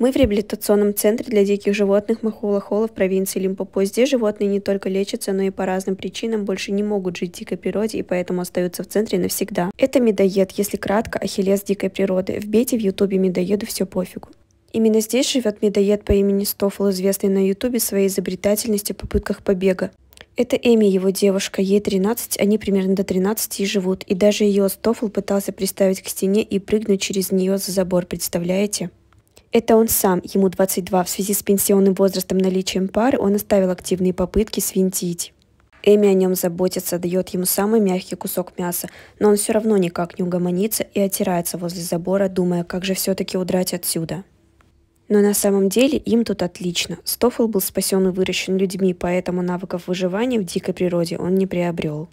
Мы в реабилитационном центре для диких животных Махула-Хола в провинции Лимпопо. Здесь животные не только лечатся, но и по разным причинам больше не могут жить в дикой природе и поэтому остаются в центре навсегда. Это медоед, если кратко, ахиллес дикой природы. Вбейте в ютубе медоеду все пофигу. Именно здесь живет медоед по имени Стофл, известный на ютубе своей изобретательностью в попытках побега. Это Эми, его девушка, ей 13, они примерно до 13 и живут, и даже ее Стофл пытался приставить к стене и прыгнуть через нее за забор, представляете? Это он сам, ему 22, в связи с пенсионным возрастом наличием пары он оставил активные попытки свинтить. Эми о нем заботится, дает ему самый мягкий кусок мяса, но он все равно никак не угомонится и отирается возле забора, думая, как же все-таки удрать отсюда. Но на самом деле им тут отлично. Стофл был спасен и выращен людьми, поэтому навыков выживания в дикой природе он не приобрел.